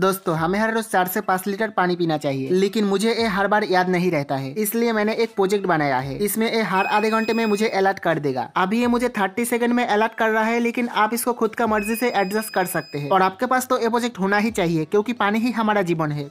दोस्तों हमें हर रोज चार से पाँच लीटर पानी पीना चाहिए लेकिन मुझे ये हर बार याद नहीं रहता है इसलिए मैंने एक प्रोजेक्ट बनाया है इसमें ये हर आधे घंटे में मुझे अलर्ट कर देगा अभी ये मुझे थर्टी सेकंड में अलर्ट कर रहा है लेकिन आप इसको खुद का मर्जी से एडजस्ट कर सकते हैं और आपके पास तो ये प्रोजेक्ट होना ही चाहिए क्योंकि पानी ही हमारा जीवन है